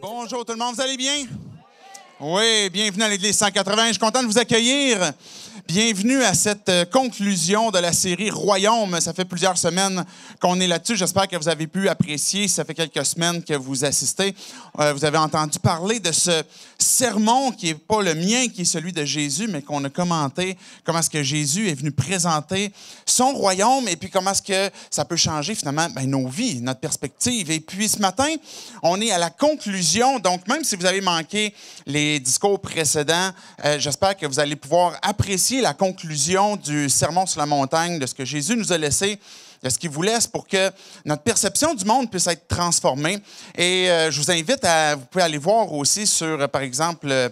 Bonjour tout le monde, vous allez bien? Oui, bienvenue à l'Église 180. Je suis content de vous accueillir. Bienvenue à cette euh, conclusion de la série Royaume. Ça fait plusieurs semaines qu'on est là-dessus. J'espère que vous avez pu apprécier. Ça fait quelques semaines que vous assistez. Euh, vous avez entendu parler de ce sermon qui n'est pas le mien, qui est celui de Jésus, mais qu'on a commenté comment est-ce que Jésus est venu présenter son royaume et puis comment est-ce que ça peut changer finalement ben, nos vies, notre perspective. Et puis ce matin, on est à la conclusion. Donc même si vous avez manqué les discours précédents, euh, j'espère que vous allez pouvoir apprécier la conclusion du Sermon sur la montagne, de ce que Jésus nous a laissé, de ce qu'il vous laisse pour que notre perception du monde puisse être transformée. Et euh, je vous invite à, vous pouvez aller voir aussi sur, par exemple, euh,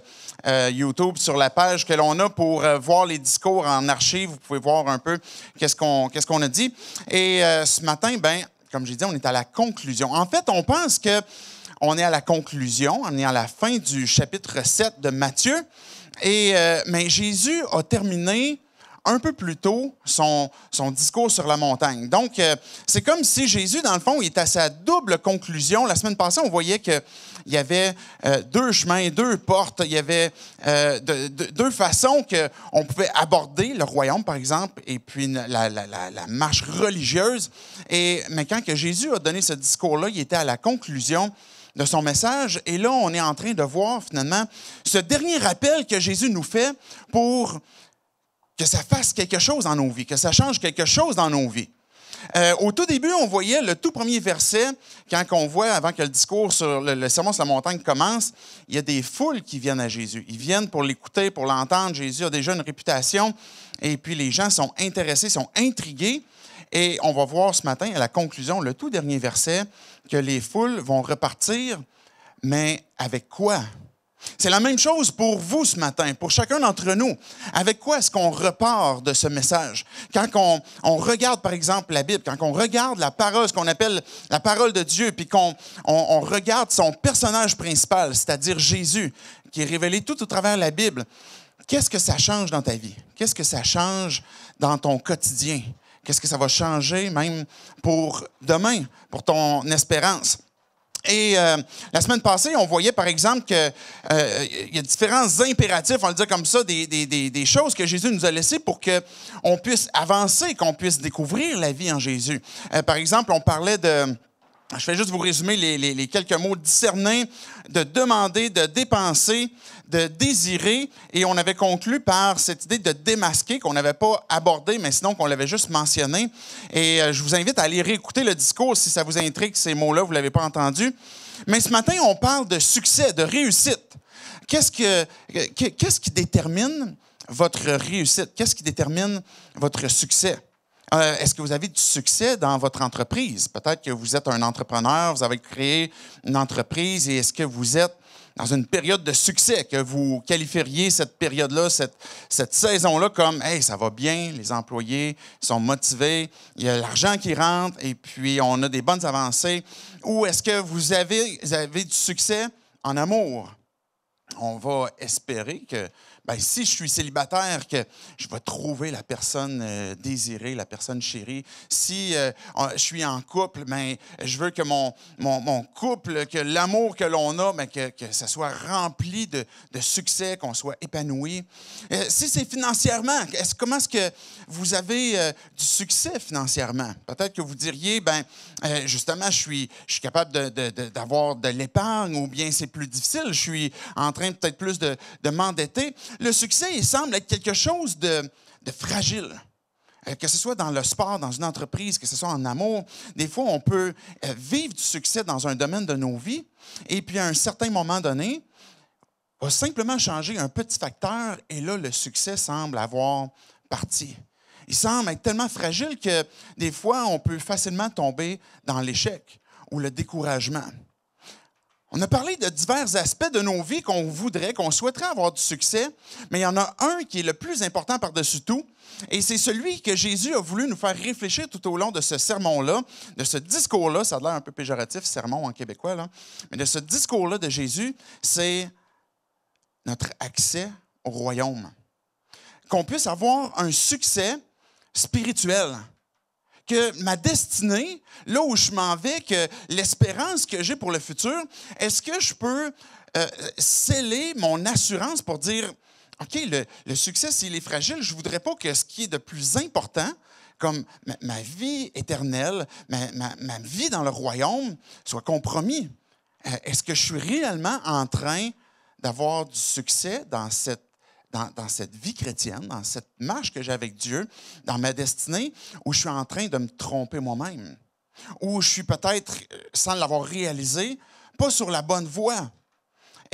euh, YouTube, sur la page que l'on a pour voir les discours en archive. Vous pouvez voir un peu qu'est-ce qu'on qu'est-ce qu'on a dit. Et ce matin, ben, comme j'ai dit, on est à la conclusion. En fait, on pense que on est à la conclusion, on est à la fin du chapitre 7 de Matthieu. Et euh, mais Jésus a terminé un peu plus tôt son, discours sur la montagne. Donc, euh, c'est comme si Jésus, dans le fond, il est à sa double conclusion. La semaine passée, on voyait qu'il y avait euh, deux chemins, deux portes, il y avait deux façons qu'on pouvait aborder le royaume, par exemple, et puis la, la marche religieuse. Et, mais quand que Jésus a donné ce discours-là, il était à la conclusion de son message. Et là, on est en train de voir finalement ce dernier rappel que Jésus nous fait pour que ça fasse quelque chose dans nos vies, que ça change quelque chose dans nos vies. Euh, au tout début, on voyait le tout premier verset, quand on voit, avant que le discours sur le, le sermon sur la montagne commence, il y a des foules qui viennent à Jésus. Ils viennent pour l'écouter, pour l'entendre. Jésus a déjà une réputation. Et puis les gens sont intéressés, sont intrigués. Et on va voir ce matin, à la conclusion, le tout dernier verset, que les foules vont repartir, mais avec quoi? C'est la même chose pour vous ce matin, pour chacun d'entre nous. Avec quoi est-ce qu'on repart de ce message? Quand on, regarde, par exemple, la Bible, quand on regarde la parole, ce qu'on appelle la parole de Dieu, puis qu'on regarde son personnage principal, c'est-à-dire Jésus, qui est révélé tout au travers de la Bible, qu'est-ce que ça change dans ta vie? Qu'est-ce que ça change dans ton quotidien? qu'est-ce que ça va changer même pour demain, pour ton espérance. Et euh, la semaine passée, on voyait par exemple qu'il euh, y a différents impératifs, on le dit comme ça, des, choses que Jésus nous a laissées pour qu'on puisse avancer, qu'on puisse découvrir la vie en Jésus. Euh, par exemple, on parlait de... Je vais juste vous résumer les, les quelques mots discerner, de demander, de dépenser, de désirer. Et on avait conclu par cette idée de démasquer qu'on n'avait pas abordé, mais sinon qu'on l'avait juste mentionné. Et euh, je vous invite à aller réécouter le discours si ça vous intrigue, ces mots-là, vous ne l'avez pas entendu. Mais ce matin, on parle de succès, de réussite. Qu'est-ce, que, qu'est-ce qui détermine votre réussite? Qu'est-ce qui détermine votre succès? Euh, est-ce que vous avez du succès dans votre entreprise? Peut-être que vous êtes un entrepreneur, vous avez créé une entreprise et est-ce que vous êtes dans une période de succès, que vous qualifieriez cette période-là, cette, cette saison-là comme Hey, ça va bien, les employés sont motivés, il y a l'argent qui rentre et puis on a des bonnes avancées? Ou est-ce que vous avez, vous avez du succès en amour? On va espérer que ben, si je suis célibataire, que je vais trouver la personne euh, désirée, la personne chérie. Si euh, je suis en couple, ben, je veux que mon, mon, couple, que l'amour que l'on a, ben, que, que, ça soit rempli de, de succès, qu'on soit épanoui. Euh, si c'est financièrement, est-ce, comment est-ce que vous avez du succès financièrement? Peut-être que vous diriez, ben, justement, je suis, je suis capable d'avoir de, de l'épargne ou bien c'est plus difficile, je suis en train peut-être plus de, de m'endetter le succès il semble être quelque chose de, fragile euh, que ce soit dans le sport, dans une entreprise, que ce soit en amour, des fois, on peut euh, vivre du succès dans un domaine de nos vies, et puis à un certain moment donné, on va simplement changer un petit facteur, et là, le succès semble avoir parti. Il semble être tellement fragile que des fois, on peut facilement tomber dans l'échec ou le découragement. On a parlé de divers aspects de nos vies qu'on voudrait, qu'on souhaiterait avoir du succès, mais il y en a un qui est le plus important par-dessus tout, et c'est celui que Jésus a voulu nous faire réfléchir tout au long de ce sermon-là, de ce discours-là, ça a l'air un peu péjoratif, sermon en québécois, mais de ce discours-là de Jésus, c'est notre accès au royaume. Qu'on puisse avoir un succès spirituel, que ma destinée, là où je m'en vais, que l'espérance que j'ai pour le futur, est-ce que je peux euh, sceller mon assurance pour dire, OK, le, succès, s'il est fragile, je ne voudrais pas que ce qui est de plus important, comme ma, vie éternelle, ma, vie dans le royaume, soit compromis. Euh, est-ce que je suis réellement en train d'avoir du succès dans cette dans, cette vie chrétienne, dans cette marche que j'ai avec Dieu, dans ma destinée, où je suis en train de me tromper moi-même, où je suis peut-être, euh, sans l'avoir réalisé, pas sur la bonne voie.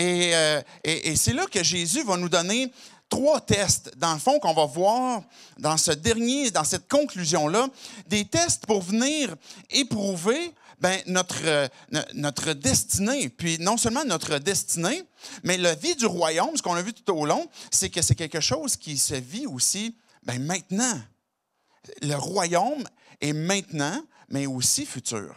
Euh, et, et c'est là que Jésus va nous donner trois tests, dans le fond, qu'on va voir dans ce dernier, dans cette conclusion-là, des tests pour venir éprouver ben, notre, euh, notre destinée. Puis non seulement notre destinée, mais la vie du royaume, ce qu'on a vu tout au long, c'est que c'est quelque chose qui se vit aussi ben, maintenant. Le royaume est maintenant, mais aussi futur.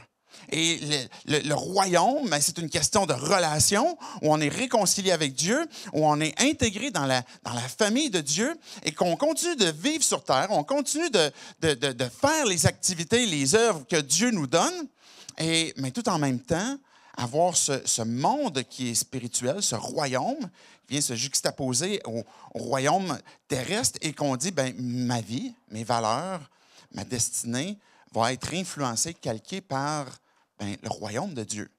Et le, le, royaume, ben, c'est une question de relation où on est réconcilié avec Dieu, où on est intégré dans la, dans la famille de Dieu et qu'on continue de vivre sur terre, on continue de, de, de, de faire les activités, les œuvres que Dieu nous donne, et, mais tout en même temps, avoir ce, monde qui est spirituel, ce royaume, qui vient se juxtaposer au, royaume terrestre et qu'on dit, ben, ma vie, mes valeurs, ma destinée va être influencée, calquée par ben, le royaume de Dieu.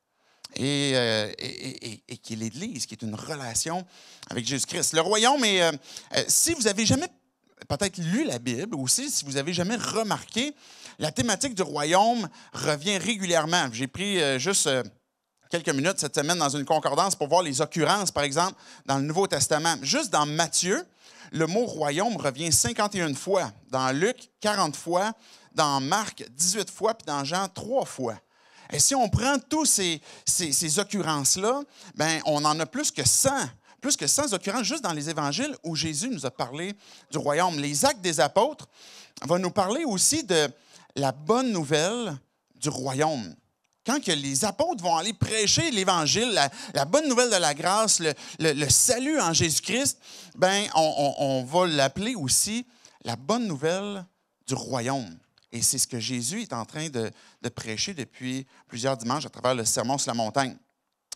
Et, euh, et, qui est l'Église, qui est une relation avec Jésus-Christ. Le royaume Mais euh, euh, si vous avez jamais peut-être lu la Bible, ou si, vous avez jamais remarqué, la thématique du royaume revient régulièrement. J'ai pris euh, juste euh, quelques minutes cette semaine dans une concordance pour voir les occurrences, par exemple, dans le Nouveau Testament. Juste dans Matthieu, le mot royaume revient 51 fois, dans Luc 40 fois, dans Marc 18 fois, puis dans Jean 3 fois. Et si on prend tous ces, occurrences-là, ben, on en a plus que 100 plus que 100 occurrences juste dans les évangiles où Jésus nous a parlé du royaume. Les actes des apôtres vont nous parler aussi de, la bonne nouvelle du royaume. Quand que les apôtres vont aller prêcher l'Évangile, la, bonne nouvelle de la grâce, le, salut en Jésus-Christ, ben on, va l'appeler aussi la bonne nouvelle du royaume. Et c'est ce que Jésus est en train de, prêcher depuis plusieurs dimanches à travers le Sermon sur la montagne.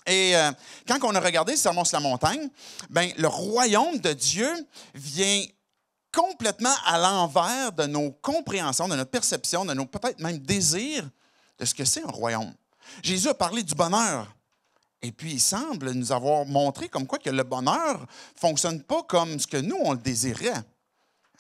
Et euh, quand on a regardé le Sermon sur la montagne, ben, le royaume de Dieu vient complètement à l'envers de nos compréhensions, de notre perception, de nos peut-être même désirs de ce que c'est un royaume. Jésus a parlé du bonheur. Et puis, il semble nous avoir montré comme quoi que le bonheur ne fonctionne pas comme ce que nous, on le désirait.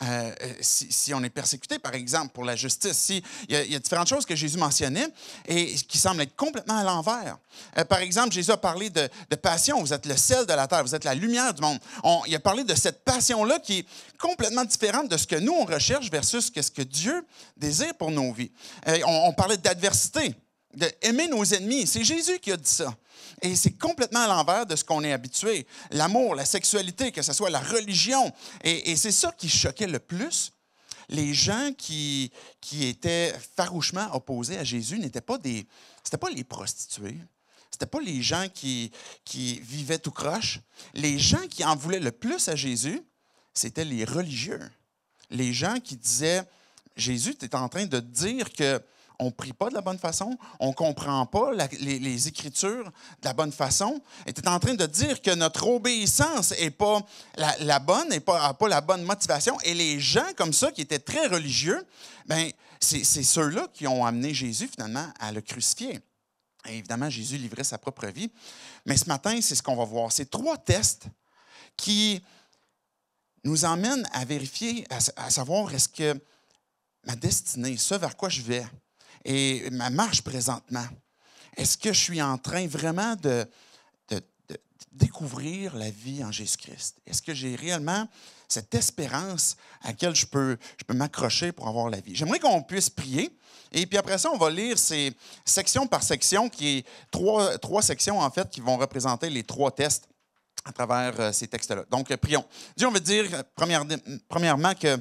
Euh, euh, si, on est persécuté, par exemple, pour la justice. il, y, a, différentes choses que Jésus mentionnait et qui semblent être complètement à l'envers. Euh, par exemple, Jésus a parlé de, passion. Vous êtes le sel de la terre, vous êtes la lumière du monde. il a parlé de cette passion-là qui est complètement différente de ce que nous, on recherche versus ce que Dieu désire pour nos vies. on, on parlait d'adversité d'aimer nos ennemis. C'est Jésus qui a dit ça. Et c'est complètement à l'envers de ce qu'on est habitué. L'amour, la sexualité, que ce soit la religion. Et, c'est ça qui choquait le plus. Les gens qui, qui étaient farouchement opposés à Jésus n'étaient pas des... C'était pas les prostituées. C'était pas les gens qui, qui vivaient tout croche. Les gens qui en voulaient le plus à Jésus, c'étaient les religieux. Les gens qui disaient, Jésus, tu es en train de dire que on ne prie pas de la bonne façon, on ne comprend pas les, Écritures de la bonne façon. Et tu en train de dire que notre obéissance n'est pas la, bonne, n'a pas, pas la bonne motivation. Et les gens comme ça, qui étaient très religieux, ben, c'est ceux-là qui ont amené Jésus finalement à le crucifier. Et évidemment, Jésus livrait sa propre vie. Mais ce matin, c'est ce qu'on va voir. Ces trois tests qui nous emmènent à vérifier, à, à savoir est-ce que ma destinée, ce vers quoi je vais, et ma marche présentement. Est-ce que je suis en train vraiment de, découvrir la vie en Jésus-Christ? Est-ce que j'ai réellement cette espérance à laquelle je peux, je peux m'accrocher pour avoir la vie? J'aimerais qu'on puisse prier. Et puis après ça, on va lire ces sections par section, qui est trois, trois sections en fait qui vont représenter les trois tests à travers euh, ces textes-là. Donc, euh, prions. Dieu, on veut dire, euh, premièrement, que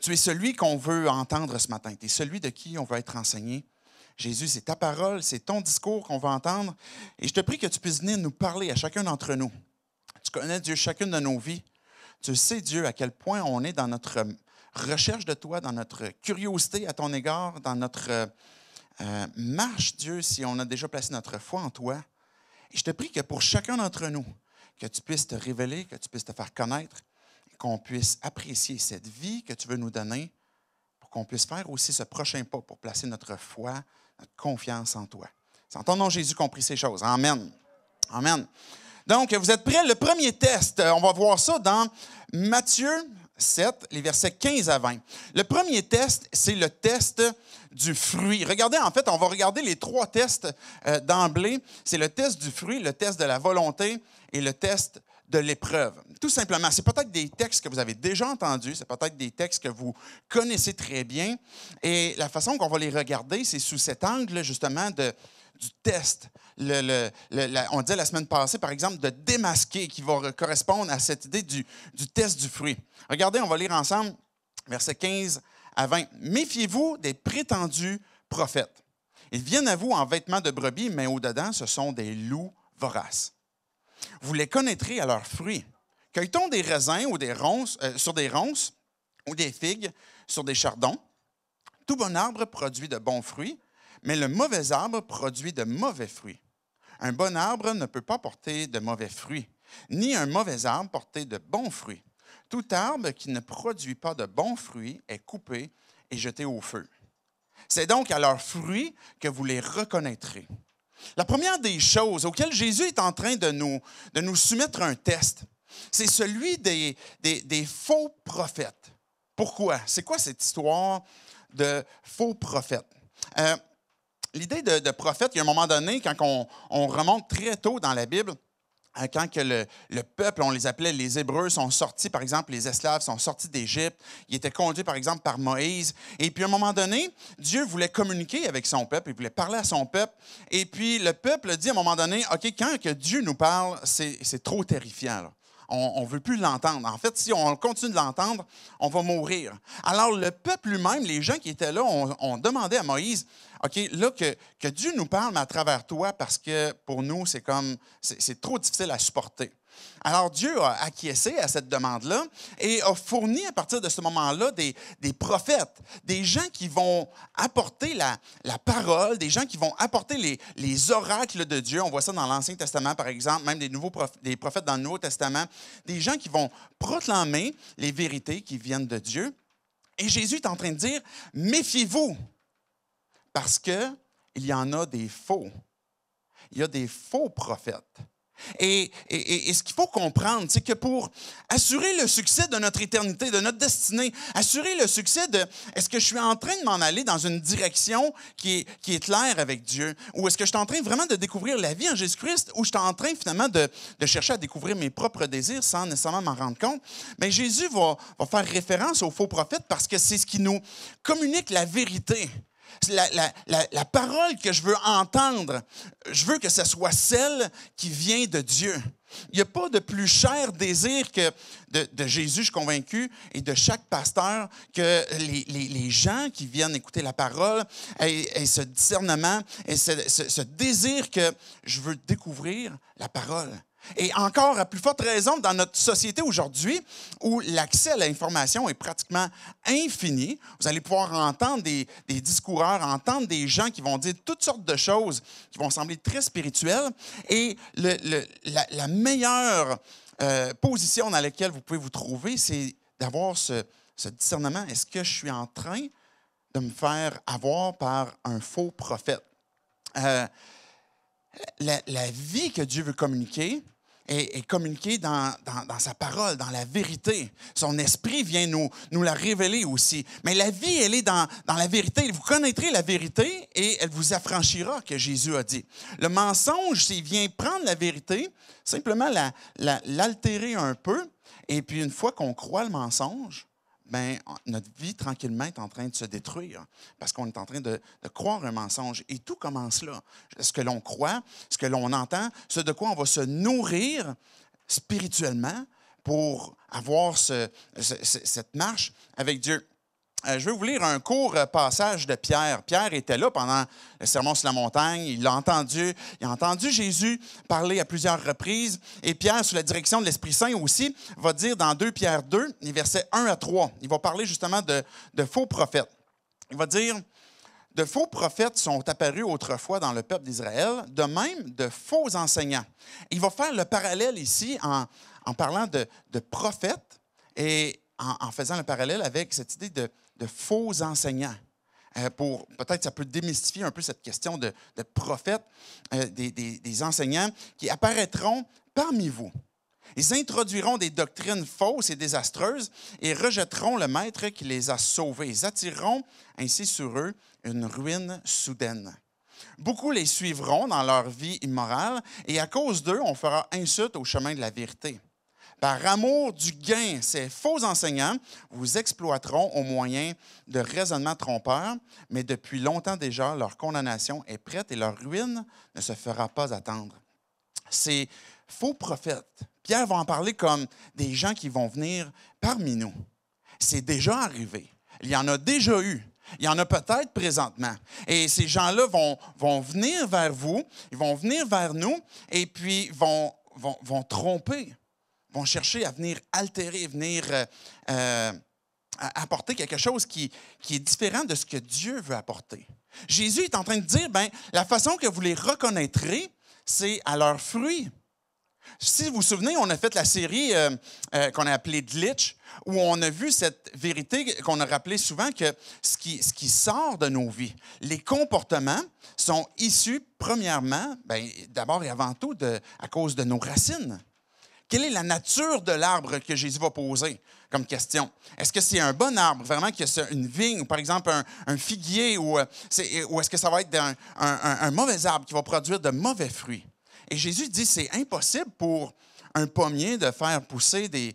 tu es celui qu'on veut entendre ce matin. Tu es celui de qui on veut être enseigné. Jésus, c'est ta parole, c'est ton discours qu'on va entendre. Et je te prie que tu puisses venir nous parler à chacun d'entre nous. Tu connais Dieu chacune de nos vies. Tu sais, Dieu, à quel point on est dans notre euh, recherche de toi, dans notre curiosité à ton égard, dans notre euh, euh, marche, Dieu, si on a déjà placé notre foi en toi. Et je te prie que pour chacun d'entre nous, que tu puisses te révéler, que tu puisses te faire connaître, qu'on puisse apprécier cette vie que tu veux nous donner, pour qu'on puisse faire aussi ce prochain pas pour placer notre foi, notre confiance en toi. C'est en ton nom, Jésus, qu'on prie ces choses. Amen. Amen. Donc, vous êtes prêts? Le premier test, euh, on va voir ça dans Matthieu 7, les versets 15 à 20. Le premier test, c'est le test du fruit. Regardez, en fait, on va regarder les trois tests euh, d'emblée. C'est le test du fruit, le test de la volonté et le test de l'épreuve. Tout simplement, c'est peut-être des textes que vous avez déjà entendus, c'est peut-être des textes que vous connaissez très bien. Et la façon qu'on va les regarder, c'est sous cet angle justement du test. on disait la semaine passée, par exemple, de démasquer, qui va correspondre à cette idée du, du test du fruit. Regardez, on va lire ensemble versets 15 à 20. Méfiez-vous des prétendus prophètes. Ils viennent à vous en vêtements de brebis, mais au-dedans, ce sont des loups voraces. Vous les connaîtrez à leurs fruits. cueille on des raisins ou des ronces, euh, sur des ronces ou des figues sur des chardons? Tout bon arbre produit de bons fruits, mais le mauvais arbre produit de mauvais fruits. Un bon arbre ne peut pas porter de mauvais fruits, ni un mauvais arbre porter de bons fruits. Tout arbre qui ne produit pas de bons fruits est coupé et jeté au feu. C'est donc à leurs fruits que vous les reconnaîtrez. La première des choses auxquelles Jésus est en train de nous, de nous soumettre un test, c'est celui des, des, faux prophètes. Pourquoi? C'est quoi cette histoire de faux prophètes? Euh, l'idée de, prophète, il y a un moment donné, quand on remonte très tôt dans la Bible, quand que le, peuple, on les appelait les Hébreux, sont sortis, par exemple, les esclaves sont sortis d'Égypte, ils étaient conduits, par exemple, par Moïse. Et puis, à un moment donné, Dieu voulait communiquer avec son peuple, il voulait parler à son peuple. Et puis, le peuple dit à un moment donné, OK, quand que Dieu nous parle, c'est trop terrifiant. On ne veut plus l'entendre. En fait, si on continue de l'entendre, on va mourir. Alors, le peuple lui-même, les gens qui étaient là, ont demandé à Moïse, OK, là, que, Dieu nous parle, mais à travers toi, parce que pour nous, c'est comme, c'est trop difficile à supporter. Alors Dieu a acquiescé à cette demande-là et a fourni à partir de ce moment-là des, prophètes, des gens qui vont apporter la, la parole, des gens qui vont apporter les, oracles de Dieu. On voit ça dans l'Ancien Testament, par exemple, même des, nouveaux des prophètes dans le Nouveau Testament, des gens qui vont proclamer les vérités qui viennent de Dieu. Et Jésus est en train de dire, méfiez-vous parce qu'il y en a des faux. Il y a des faux prophètes. Et, ce qu'il faut comprendre, c'est que pour assurer le succès de notre éternité, de notre destinée, assurer le succès de est-ce que je suis en train de m'en aller dans une direction qui est, claire avec Dieu, ou est-ce que je suis en train vraiment de découvrir la vie en Jésus-Christ, ou je suis en train finalement de, chercher à découvrir mes propres désirs sans nécessairement m'en rendre compte, mais Jésus va, va faire référence aux faux prophètes parce que c'est ce qui nous communique la vérité. La, la, parole que je veux entendre, je veux que ce soit celle qui vient de Dieu. Il n'y a pas de plus cher désir que de, Jésus, je suis convaincu, et de chaque pasteur, que les, gens qui viennent écouter la parole aient, ce discernement et ce désir que je veux découvrir la parole. Et encore à plus forte raison dans notre société aujourd'hui où l'accès à l'information est pratiquement infini. Vous allez pouvoir entendre des, des, discoureurs, entendre des gens qui vont dire toutes sortes de choses qui vont sembler très spirituelles. Et la, meilleure euh, position dans laquelle vous pouvez vous trouver, c'est d'avoir ce, discernement. Est-ce que je suis en train de me faire avoir par un faux prophète? Euh, la, vie que Dieu veut communiquer, est communiquée dans, sa parole, dans la vérité. Son esprit vient nous, nous la révéler aussi. Mais la vie, elle est dans, dans la vérité. Vous connaîtrez la vérité et elle vous affranchira, que Jésus a dit. Le mensonge, s'il vient prendre la vérité, simplement l'altérer un peu. Et puis une fois qu'on croit le mensonge, ben, notre vie tranquillement est en train de se détruire parce qu'on est en train de, croire un mensonge. Et tout commence là. Ce que l'on croit, ce que l'on entend, ce de quoi on va se nourrir spirituellement pour avoir cette marche avec Dieu. Euh, je vais vous lire un court euh, passage de Pierre. Pierre était là pendant le sermon sur la montagne. Il l'a entendu. Il a entendu Jésus parler à plusieurs reprises. Et Pierre, sous la direction de l'Esprit Saint aussi, va dire dans 2 Pierre 2, les versets 1 à 3, il va parler justement de, faux prophètes. Il va dire De faux prophètes sont apparus autrefois dans le peuple d'Israël, de même de faux enseignants. Il va faire le parallèle ici en, parlant de, prophètes et en faisant le parallèle avec cette idée de de faux enseignants. Euh, pour Peut-être ça peut démystifier un peu cette question de, prophètes, euh, des, des enseignants qui apparaîtront parmi vous. Ils introduiront des doctrines fausses et désastreuses et rejetteront le maître qui les a sauvés. Ils attireront ainsi sur eux une ruine soudaine. Beaucoup les suivront dans leur vie immorale et à cause d'eux, on fera insulte au chemin de la vérité. Par amour du gain, ces faux enseignants vous exploiteront au moyen de raisonnements trompeurs, mais depuis longtemps déjà, leur condamnation est prête et leur ruine ne se fera pas attendre. Ces faux prophètes, Pierre va en parler comme des gens qui vont venir parmi nous. C'est déjà arrivé. Il y en a déjà eu. Il y en a peut-être présentement. Et ces gens-là vont, vont, venir vers vous, ils vont venir vers nous et puis vont, vont, vont tromper vont chercher à venir altérer, venir euh, euh, apporter quelque chose qui, est différent de ce que Dieu veut apporter. Jésus est en train de dire, ben, la façon que vous les reconnaîtrez, c'est à leurs fruits. Si vous vous souvenez, on a fait la série euh, qu'on a appelée Glitch, où on a vu cette vérité qu'on a rappelée souvent que ce qui, sort de nos vies, les comportements sont issus premièrement, ben, d'abord et avant tout, à cause de nos racines. Quelle est la nature de l'arbre que Jésus va poser comme question? Est-ce que c'est un bon arbre, vraiment, y a une vigne, ou par exemple un, figuier, ou, euh, est, ce que ça va être un, mauvais arbre qui va produire de mauvais fruits? Et Jésus dit, c'est impossible pour un pommier de faire pousser des,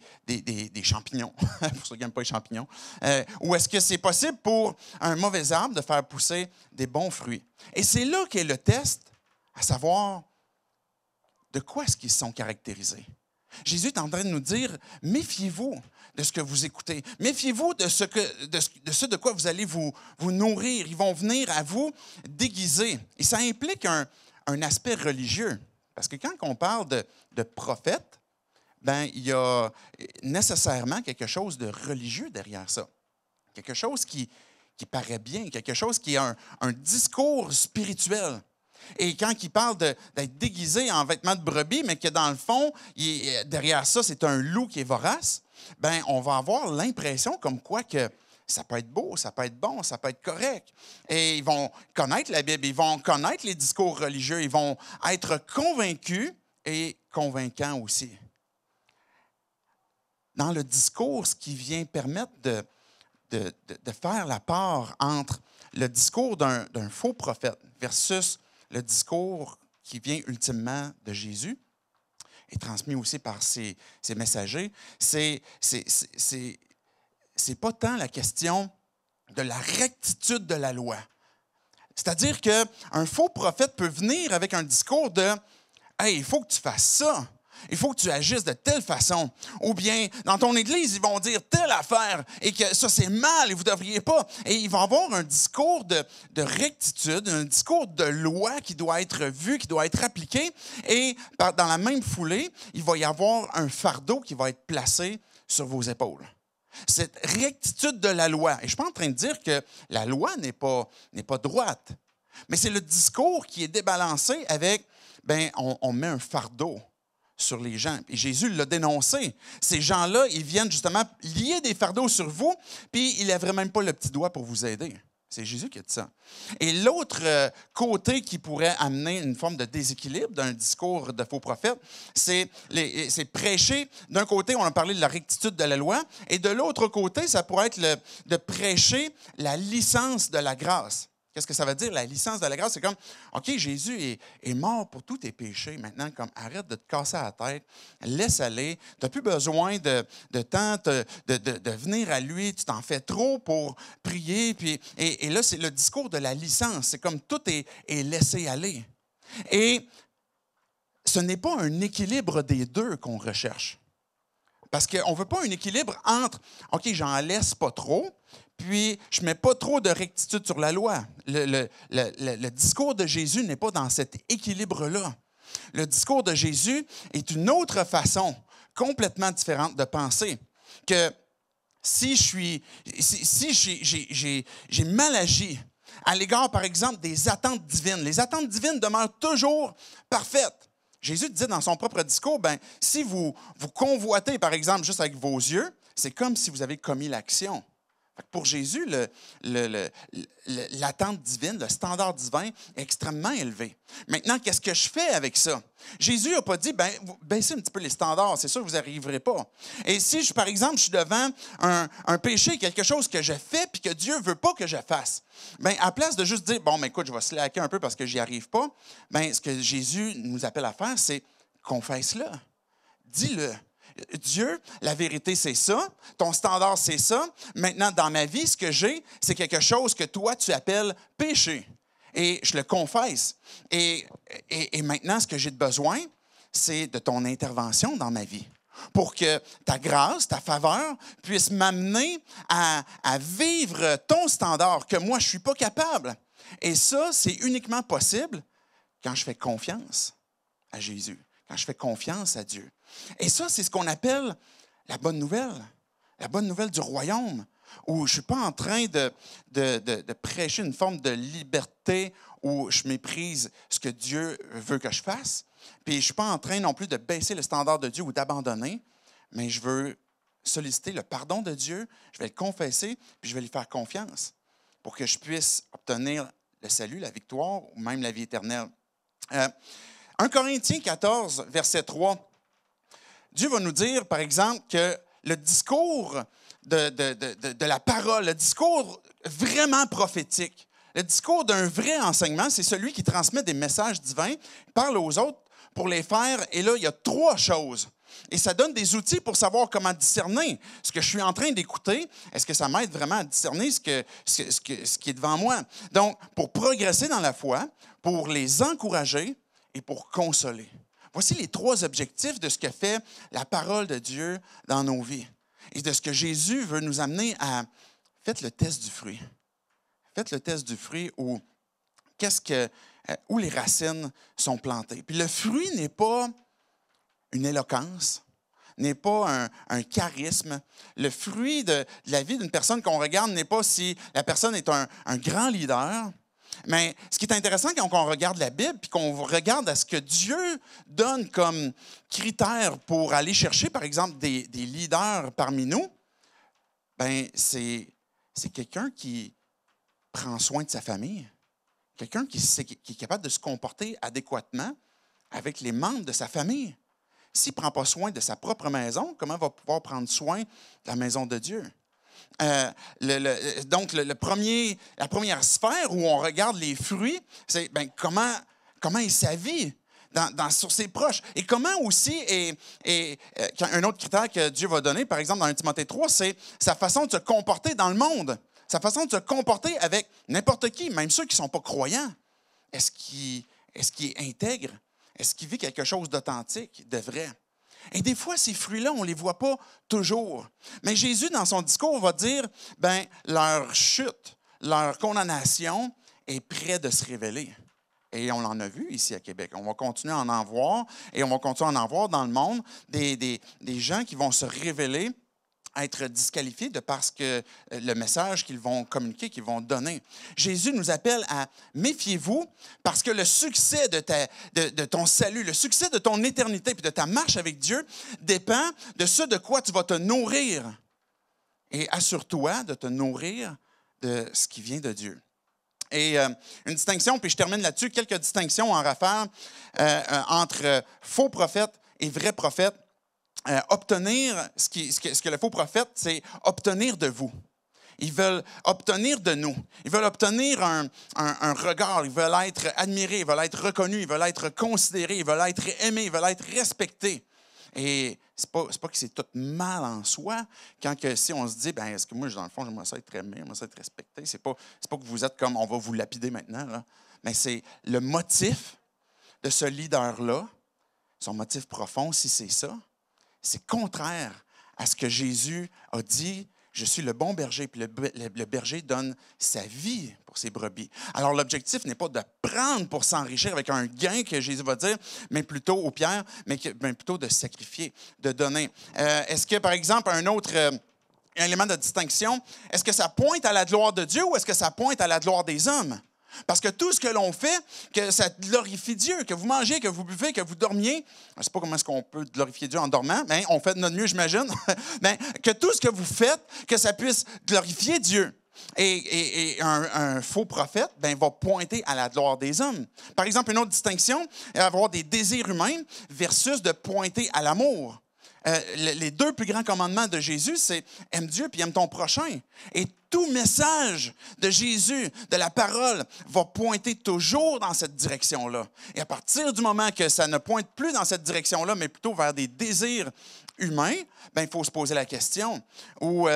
champignons, pour ceux qui n'aiment pas les champignons, euh, ou est-ce que c'est possible pour un mauvais arbre de faire pousser des bons fruits? Et c'est là qu'est le test, à savoir de quoi est-ce qu'ils sont caractérisés. Jésus est en train de nous dire, méfiez-vous de ce que vous écoutez. Méfiez-vous de ce, que, de, ce, de, quoi vous allez vous, vous nourrir. Ils vont venir à vous déguiser. Et ça implique un, aspect religieux. Parce que quand on parle de, de prophète, ben, il y a nécessairement quelque chose de religieux derrière ça. Quelque chose qui, qui paraît bien, quelque chose qui est un, un discours spirituel. Et quand il parle d'être déguisé en vêtements de brebis, mais que dans le fond, euh, derrière ça, c'est un loup qui est vorace, ben on va avoir l'impression comme quoi que ça peut être beau, ça peut être bon, ça peut être correct. Et ils vont connaître la Bible, ils vont connaître les discours religieux, ils vont être convaincus et convaincants aussi. Dans le discours, ce qui vient permettre de, de, de faire la part entre le discours d'un faux prophète versus le discours qui vient ultimement de Jésus et transmis aussi par ses, messagers, c'est, c'est pas tant la question de la rectitude de la loi. C'est-à-dire qu'un faux prophète peut venir avec un discours de Hey, il faut que tu fasses ça. Il faut que tu agisses de telle façon. Ou bien, dans ton église, ils vont dire telle affaire et que ça, c'est mal et vous ne devriez pas. Et ils vont avoir un discours de, rectitude, un discours de loi qui doit être vu, qui doit être appliqué. Et dans la même foulée, il va y avoir un fardeau qui va être placé sur vos épaules. Cette rectitude de la loi. Et je ne suis pas en train de dire que la loi n'est pas, droite, mais c'est le discours qui est débalancé avec, ben, on met un fardeau sur les gens. Et Jésus l'a dénoncé. Ces gens-là, ils viennent justement lier des fardeaux sur vous, puis ils n'avaient même pas le petit doigt pour vous aider. C'est Jésus qui a dit ça. Et l'autre euh, côté qui pourrait amener une forme de déséquilibre d'un discours de faux prophètes, c'est, prêcher. D'un côté, on a parlé de la rectitude de la loi, et de l'autre côté, ça pourrait être de prêcher la licence de la grâce. Qu'est-ce que ça veut dire, la licence de la grâce? C'est comme, OK, Jésus est, mort pour tous tes péchés maintenant, comme arrête de te casser la tête, laisse aller, tu n'as plus besoin de, de temps de, de, venir à lui, tu t'en fais trop pour prier. Puis, et, là, c'est le discours de la licence, c'est comme tout est, est laissé aller. Et ce n'est pas un équilibre des deux qu'on recherche. Parce qu'on ne veut pas un équilibre entre, OK, j'en laisse pas trop, puis je ne mets pas trop de rectitude sur la loi. Le, discours de Jésus n'est pas dans cet équilibre-là. Le discours de Jésus est une autre façon complètement différente de penser. Que si je suis, si, j'ai mal agi à l'égard, par exemple, des attentes divines, les attentes divines demeurent toujours parfaites. Jésus dit dans son propre discours, ben, si vous vous convoitez, par exemple, juste avec vos yeux, c'est comme si vous avez commis l'action. Pour Jésus, l'attente divine, le standard divin est extrêmement élevé. Maintenant, qu'est-ce que je fais avec ça? Jésus n'a pas dit, ben, baissez un petit peu les standards, c'est sûr que vous n'y arriverez pas. Et si, je, par exemple, je suis devant un, péché, quelque chose que je fais puis que Dieu ne veut pas que je fasse, ben, à place de juste dire, bon, mais écoute, je vais slacker un peu parce que j'y arrive pas, ben, ce que Jésus nous appelle à faire, c'est confesse-le, dis-le Dieu, la vérité, c'est ça. Ton standard, c'est ça. Maintenant, dans ma vie, ce que j'ai, c'est quelque chose que toi, tu appelles péché. Et je le confesse. Et, maintenant, ce que j'ai de besoin, c'est de ton intervention dans ma vie pour que ta grâce, ta faveur puisse m'amener à, à, vivre ton standard que moi, je ne suis pas capable. Et ça, c'est uniquement possible quand je fais confiance à Jésus, quand je fais confiance à Dieu, et ça, c'est ce qu'on appelle la bonne nouvelle, la bonne nouvelle du royaume, où je ne suis pas en train de, de, prêcher une forme de liberté où je méprise ce que Dieu veut que je fasse, puis je ne suis pas en train non plus de baisser le standard de Dieu ou d'abandonner, mais je veux solliciter le pardon de Dieu, je vais le confesser, puis je vais lui faire confiance pour que je puisse obtenir le salut, la victoire ou même la vie éternelle. 1 euh, Corinthiens 14, verset 3. Dieu va nous dire, par exemple, que le discours de, de, de, de la parole, le discours vraiment prophétique, le discours d'un vrai enseignement, c'est celui qui transmet des messages divins, parle aux autres pour les faire. Et là, il y a trois choses. Et ça donne des outils pour savoir comment discerner ce que je suis en train d'écouter. Est-ce que ça m'aide vraiment à discerner ce, que, ce, ce, ce qui est devant moi? Donc, pour progresser dans la foi, pour les encourager et pour consoler. Voici les trois objectifs de ce que fait la parole de Dieu dans nos vies et de ce que Jésus veut nous amener à... Faites le test du fruit. Faites le test du fruit qu'est-ce que, euh, où les racines sont plantées. Puis le fruit n'est pas une éloquence, n'est pas un, charisme. Le fruit de, la vie d'une personne qu'on regarde n'est pas si la personne est un grand leader, mais ce qui est intéressant quand on regarde la Bible, puis qu'on regarde à ce que Dieu donne comme critère pour aller chercher, par exemple, des, leaders parmi nous, ben, c'est, quelqu'un qui prend soin de sa famille, quelqu'un qui, est capable de se comporter adéquatement avec les membres de sa famille. S'il ne prend pas soin de sa propre maison, comment va pouvoir prendre soin de la maison de Dieu? Euh, le, euh, donc le, premier, la première sphère où on regarde les fruits, c'est ben, comment, comment il sa dans, dans, sur ses proches. Et comment aussi, et, et euh, un autre critère que Dieu va donner, par exemple dans 1 Timothée 3, c'est sa façon de se comporter dans le monde, sa façon de se comporter avec n'importe qui, même ceux qui ne sont pas croyants. Est-ce qu'il est, est intègre? Est-ce qu'il vit quelque chose d'authentique, de vrai? Et des fois, ces fruits-là, on ne les voit pas toujours. Mais Jésus, dans son discours, va dire, ben, leur chute, leur condamnation est près de se révéler. Et on l'en a vu ici à Québec. On va continuer à en voir et on va continuer à en voir dans le monde des gens qui vont se révéler être disqualifié de parce que euh, le message qu'ils vont communiquer, qu'ils vont donner. Jésus nous appelle à méfiez-vous parce que le succès de, ta, de, de, ton salut, le succès de ton éternité puis de ta marche avec Dieu dépend de ce de quoi tu vas te nourrir. Et assure-toi de te nourrir de ce qui vient de Dieu. Et euh, une distinction, puis je termine là-dessus, quelques distinctions en rafale euh, entre faux prophètes et vrais prophètes. Euh, obtenir ce, ce, que, ce le faux prophète, c'est obtenir de vous. Ils veulent obtenir de nous. Ils veulent obtenir un, un, regard. Ils veulent être admirés, ils veulent être reconnus, ils veulent être considérés, ils veulent être aimés, ils veulent être respectés. Et c'est pas, pas que c'est tout mal en soi, quand que si on se dit, ben est-ce que moi, dans le fond, j'aimerais ça être aimé, j'aimerais ça être respecté, c'est pas, pas que vous êtes comme on va vous lapider maintenant, là. mais c'est le motif de ce leader-là, son motif profond, si c'est ça, c'est contraire à ce que Jésus a dit. Je suis le bon berger, puis le, berger donne sa vie pour ses brebis. Alors l'objectif n'est pas de prendre pour s'enrichir avec un gain que Jésus va dire, mais plutôt aux pierres, mais, plutôt de sacrifier, de donner. Euh, est-ce que, par exemple, un autre... Euh, élément de distinction, est-ce que ça pointe à la gloire de Dieu ou est-ce que ça pointe à la gloire des hommes? Parce que tout ce que l'on fait, que ça glorifie Dieu, que vous mangez, que vous buvez, que vous dormiez, je ne sais pas comment est-ce qu'on peut glorifier Dieu en dormant, mais on fait de notre mieux, j'imagine, que tout ce que vous faites, que ça puisse glorifier Dieu. Et, un, faux prophète ben, va pointer à la gloire des hommes. Par exemple, une autre distinction, avoir des désirs humains versus de pointer à l'amour. Euh, les deux plus grands commandements de Jésus, c'est aime Dieu puis aime ton prochain. Et tout message de Jésus, de la parole, va pointer toujours dans cette direction-là. Et à partir du moment que ça ne pointe plus dans cette direction-là, mais plutôt vers des désirs humains, ben, il faut se poser la question. Ou,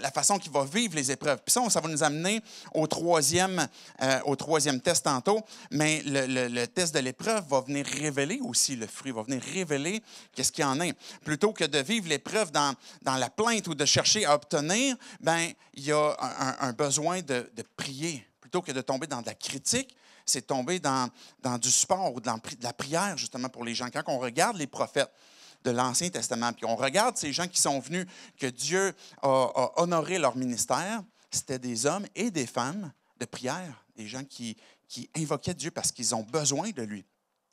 la façon qu'il va vivre les épreuves. Puis ça, ça va nous amener au troisième, euh, au troisième test tantôt, mais le, test de l'épreuve va venir révéler aussi le fruit, va venir révéler qu'est-ce qu'il y en est. Plutôt que de vivre l'épreuve dans, dans la plainte ou de chercher à obtenir, ben il y a un, besoin de, prier. Plutôt que de tomber dans de la critique, c'est tomber dans, dans, du sport ou de la prière, justement, pour les gens. Quand on regarde les prophètes, de l'Ancien Testament, puis on regarde ces gens qui sont venus, que Dieu a, honoré leur ministère, c'était des hommes et des femmes de prière, des gens qui, qui invoquaient Dieu parce qu'ils ont besoin de lui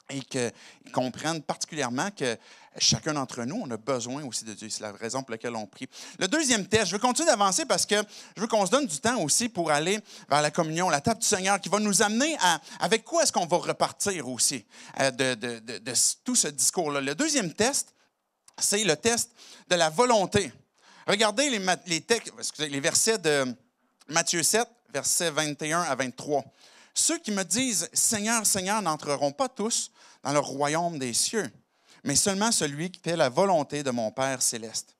et qu'ils comprennent particulièrement que chacun d'entre nous, on a besoin aussi de Dieu. C'est la raison pour laquelle on prie. Le deuxième test, je veux continuer d'avancer parce que je veux qu'on se donne du temps aussi pour aller vers la communion, la table du Seigneur, qui va nous amener à avec quoi est-ce qu'on va repartir aussi euh, de tout ce discours-là. Le deuxième test, c'est le test de la volonté. Regardez les, les versets de Matthieu 7, versets 21 à 23. Ceux qui me disent Seigneur, Seigneur n'entreront pas tous dans le royaume des cieux, mais seulement celui qui fait la volonté de mon Père céleste.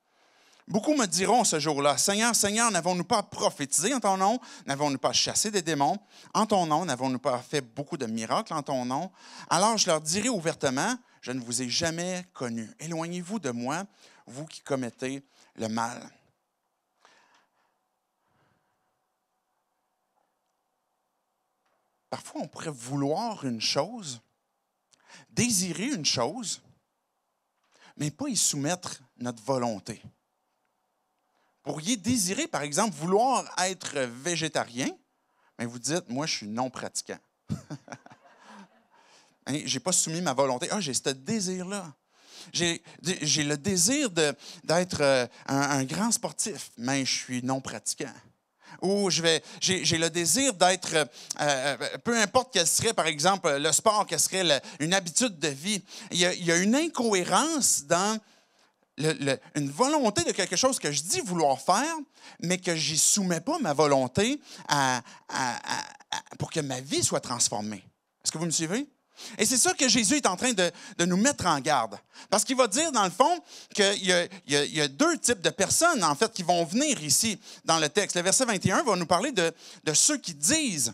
Beaucoup me diront ce jour-là, Seigneur, Seigneur, n'avons-nous pas prophétisé en ton nom? N'avons-nous pas chassé des démons en ton nom? N'avons-nous pas fait beaucoup de miracles en ton nom? Alors je leur dirai ouvertement, je ne vous ai jamais connu. Éloignez-vous de moi, vous qui commettez le mal. Parfois, on pourrait vouloir une chose, désirer une chose, mais pas y soumettre notre volonté pourriez désirer, par exemple, vouloir être végétarien, mais vous dites, moi, je suis non pratiquant. Hein, j'ai pas soumis ma volonté. Ah, j'ai ce désir-là. J'ai le désir d'être euh, un, grand sportif, mais je suis non pratiquant. Ou j'ai le désir d'être, euh, euh, peu importe quel serait, par exemple, le sport, quelle serait une habitude de vie. il y a une incohérence dans une volonté de quelque chose que je dis vouloir faire, mais que j'y soumets pas ma volonté pour que ma vie soit transformée. Est-ce que vous me suivez? Et c'est ça que Jésus est en train de, nous mettre en garde. Parce qu'il va dire, dans le fond, qu'il y, a deux types de personnes, en fait, qui vont venir ici dans le texte. Le verset 21 va nous parler de, ceux qui disent.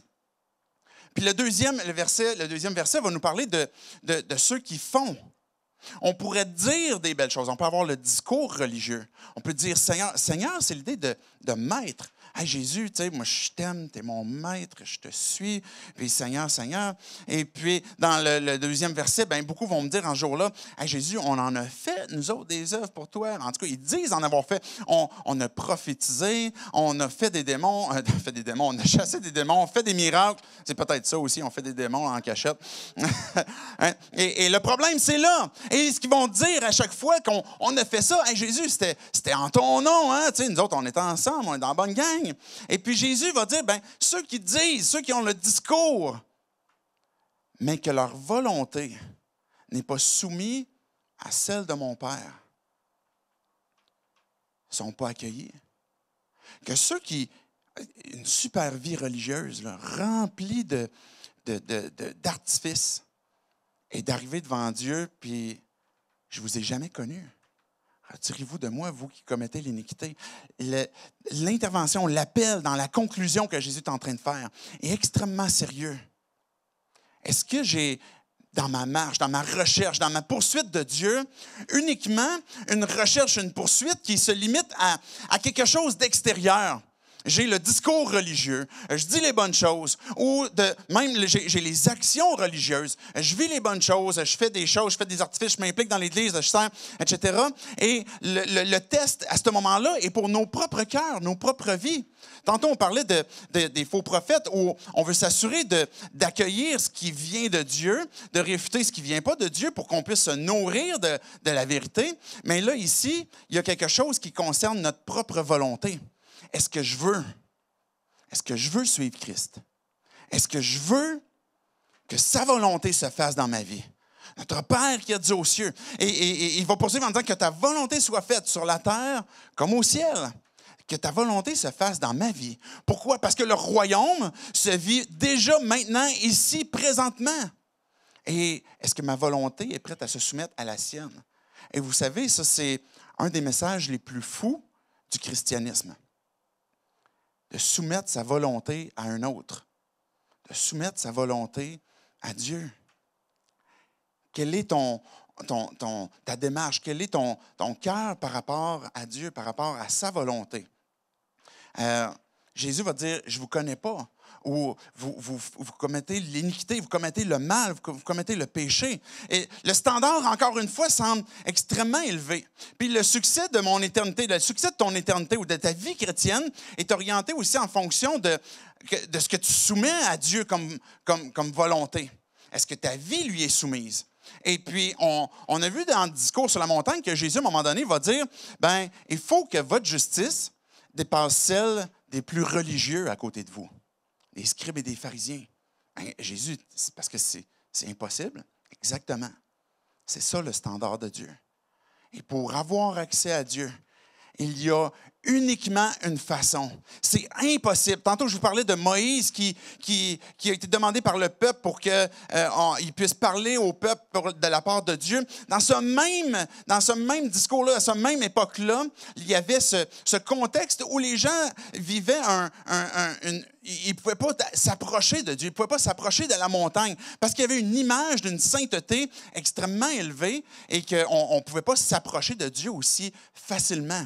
Puis le deuxième, verset, va nous parler de ceux qui font. On pourrait dire des belles choses. On peut avoir le discours religieux. On peut dire Seigneur, c'est l'idée de, de maître. Ah, Jésus, tu moi je t'aime, tu es mon maître, je te suis. Puis Seigneur, Seigneur. Et puis dans le, deuxième verset, ben, beaucoup vont me dire un jour-là hey, Jésus, on en a fait, nous autres, des œuvres pour toi. En tout cas, ils disent en avoir fait. On, a prophétisé, on a fait des démons, on euh, a fait des démons, on a chassé des démons, on a fait des miracles. C'est peut-être ça aussi, on fait des démons en cachette. Hein? et, le problème, c'est là. Et ce qu'ils vont dire à chaque fois qu'on a fait ça, Jésus, c'était en ton nom, hein? Tu sais, nous autres, on est ensemble, on est dans la bonne gang. Et puis Jésus va dire, ben, ceux qui disent, ceux qui ont le discours, mais que leur volonté n'est pas soumise à celle de mon Père, ne sont pas accueillis. Que ceux qui... Une super vie religieuse, remplie de, d'artifices et d'arriver devant Dieu, puis je ne vous ai jamais connu. Retirez-vous de moi, vous qui commettez l'iniquité. L'intervention, l'appel dans la conclusion que Jésus est en train de faire est extrêmement sérieux. Est-ce que j'ai, dans ma marche, dans ma recherche, dans ma poursuite de Dieu, uniquement une recherche, une poursuite qui se limite à, à quelque chose d'extérieur? j'ai le discours religieux, je dis les bonnes choses, ou de, même j'ai les actions religieuses, je vis les bonnes choses, je fais des choses, je fais des artifices, je m'implique dans l'Église, je sers, etc. Et le, test à ce moment-là est pour nos propres cœurs, nos propres vies. Tantôt, on parlait de, des faux prophètes où on veut s'assurer d'accueillir ce qui vient de Dieu, de réfuter ce qui ne vient pas de Dieu pour qu'on puisse se nourrir de, de la vérité. Mais là, ici, il y a quelque chose qui concerne notre propre volonté est-ce que je veux? Est-ce que je veux suivre Christ? Est-ce que je veux que sa volonté se fasse dans ma vie? Notre Père qui a dit aux cieux. Et, il va poursuivre en disant que ta volonté soit faite sur la terre comme au ciel. Que ta volonté se fasse dans ma vie. Pourquoi? Parce que le royaume se vit déjà maintenant, ici, présentement. Et est-ce que ma volonté est prête à se soumettre à la sienne? Et vous savez, ça, c'est un des messages les plus fous du christianisme de soumettre sa volonté à un autre, de soumettre sa volonté à Dieu. Quelle est ton, ta démarche, quel est ton, ton cœur par rapport à Dieu, par rapport à sa volonté. Euh, Jésus va dire, je ne vous connais pas où vous, vous, commettez l'iniquité, vous commettez le mal, vous, commettez le péché. Et le standard, encore une fois, semble extrêmement élevé. Puis le succès de mon éternité, le succès de ton éternité ou de ta vie chrétienne est orienté aussi en fonction de, de ce que tu soumets à Dieu comme, comme, volonté. Est-ce que ta vie lui est soumise? Et puis, on, on, a vu dans le discours sur la montagne que Jésus, à un moment donné, va dire, ben, il faut que votre justice dépasse celle des plus religieux à côté de vous des scribes et des pharisiens. Hein, Jésus, parce que c'est impossible. Exactement. C'est ça le standard de Dieu. Et pour avoir accès à Dieu, il y a uniquement une façon. C'est impossible. Tantôt, je vous parlais de Moïse qui, qui, a été demandé par le peuple pour qu'il euh, puisse parler au peuple de la part de Dieu. Dans ce même, même discours-là, à cette même époque-là, il y avait ce, contexte où les gens vivaient un, une, il ne pouvait pas s'approcher de Dieu, il ne pouvait pas s'approcher de la montagne, parce qu'il y avait une image d'une sainteté extrêmement élevée et qu'on ne pouvait pas s'approcher de Dieu aussi facilement.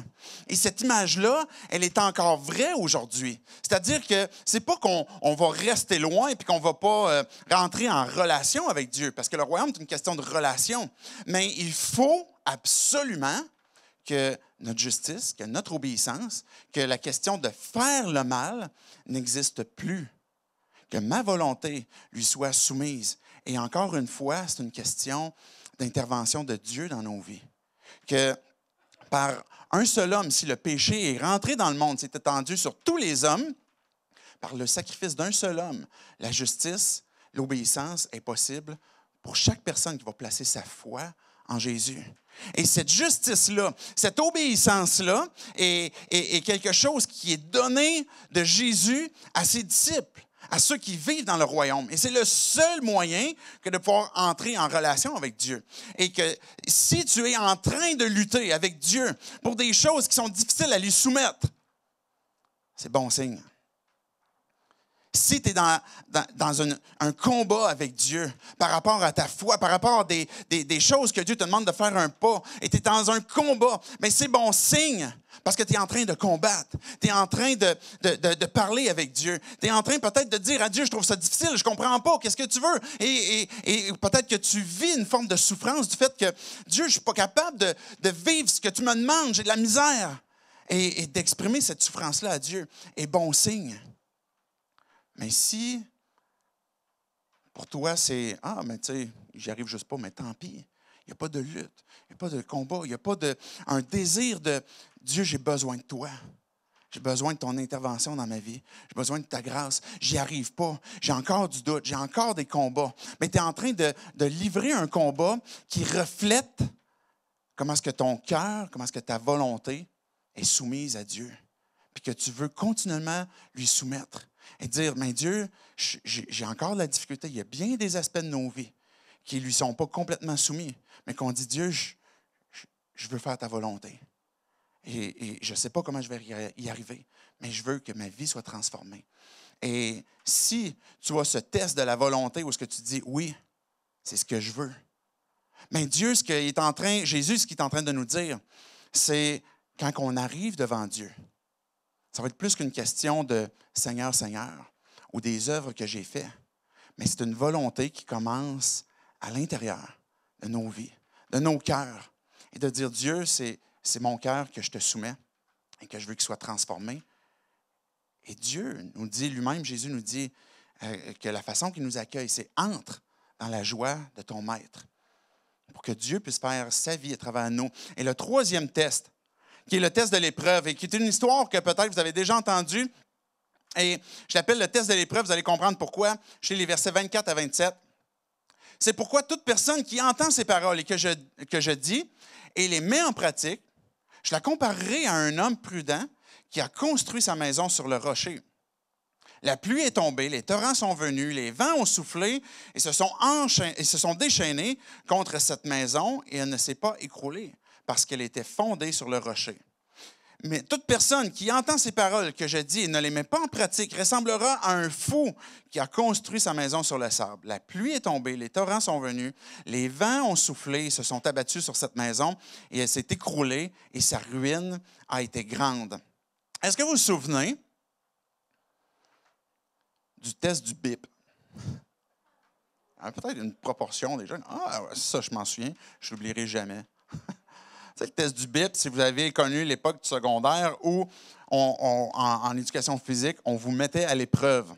Et cette image-là, elle est encore vraie aujourd'hui. C'est-à-dire que c'est pas qu'on va rester loin et puis qu'on va pas euh, rentrer en relation avec Dieu, parce que le royaume, est une question de relation. Mais il faut absolument que notre justice, que notre obéissance, que la question de faire le mal n'existe plus, que ma volonté lui soit soumise. Et encore une fois, c'est une question d'intervention de Dieu dans nos vies. Que par un seul homme, si le péché est rentré dans le monde, s'est étendu sur tous les hommes, par le sacrifice d'un seul homme, la justice, l'obéissance est possible pour chaque personne qui va placer sa foi en Jésus. Et cette justice-là, cette obéissance-là est, quelque chose qui est donné de Jésus à ses disciples, à ceux qui vivent dans le royaume. Et c'est le seul moyen que de pouvoir entrer en relation avec Dieu. Et que si tu es en train de lutter avec Dieu pour des choses qui sont difficiles à lui soumettre, c'est bon signe si tu es dans, dans, dans un, un, combat avec Dieu par rapport à ta foi, par rapport à des, des, des choses que Dieu te demande de faire un pas, et tu es dans un combat, mais c'est bon signe parce que tu es en train de combattre, tu es en train de, de, de, de parler avec Dieu, tu es en train peut-être de dire à Dieu, je trouve ça difficile, je comprends pas, qu'est-ce que tu veux? Et, et, et peut-être que tu vis une forme de souffrance du fait que Dieu, je suis pas capable de, de vivre ce que tu me demandes, j'ai de la misère. Et, et d'exprimer cette souffrance-là à Dieu est bon signe. Mais si pour toi, c'est Ah, mais tu sais, j'y arrive juste pas, mais tant pis. Il n'y a pas de lutte, il n'y a pas de combat, il n'y a pas de, un désir de Dieu, j'ai besoin de toi. J'ai besoin de ton intervention dans ma vie. J'ai besoin de ta grâce. J'y arrive pas. J'ai encore du doute. J'ai encore des combats. Mais tu es en train de, de, livrer un combat qui reflète comment est-ce que ton cœur, comment est-ce que ta volonté est soumise à Dieu. Puis que tu veux continuellement lui soumettre et dire, mais Dieu, j'ai encore de la difficulté. Il y a bien des aspects de nos vies qui ne lui sont pas complètement soumis, mais qu'on dit, Dieu, je, veux faire ta volonté. Et, je ne sais pas comment je vais y arriver, mais je veux que ma vie soit transformée. Et si tu as ce test de la volonté où ce que tu dis, oui, c'est ce que je veux. Mais Dieu, ce qu'il est en train, Jésus, ce qu'il est en train de nous dire, c'est quand on arrive devant Dieu, ça va être plus qu'une question de Seigneur, Seigneur, ou des œuvres que j'ai faites. Mais c'est une volonté qui commence à l'intérieur de nos vies, de nos cœurs, et de dire, Dieu, c'est mon cœur que je te soumets et que je veux qu'il soit transformé. Et Dieu nous dit lui-même, Jésus nous dit euh, que la façon qu'il nous accueille, c'est entre dans la joie de ton maître, pour que Dieu puisse faire sa vie à travers nous. Et le troisième test, qui est le test de l'épreuve, et qui est une histoire que peut-être vous avez déjà entendue. Et je l'appelle le test de l'épreuve, vous allez comprendre pourquoi, chez les versets 24 à 27. C'est pourquoi toute personne qui entend ces paroles et que je, que je dis et les met en pratique, je la comparerai à un homme prudent qui a construit sa maison sur le rocher. La pluie est tombée, les torrents sont venus, les vents ont soufflé et se sont, et se sont déchaînés contre cette maison et elle ne s'est pas écroulée parce qu'elle était fondée sur le rocher. Mais toute personne qui entend ces paroles que je dis et ne les met pas en pratique ressemblera à un fou qui a construit sa maison sur le sable. La pluie est tombée, les torrents sont venus, les vents ont soufflé, se sont abattus sur cette maison et elle s'est écroulée et sa ruine a été grande. Est-ce que vous vous souvenez du test du BIP? Ah, peut-être une proportion des jeunes. Ah, ça, je m'en souviens, je l'oublierai jamais. C'est le test du BIP, si vous avez connu l'époque du secondaire où, en éducation physique, on vous mettait à l'épreuve.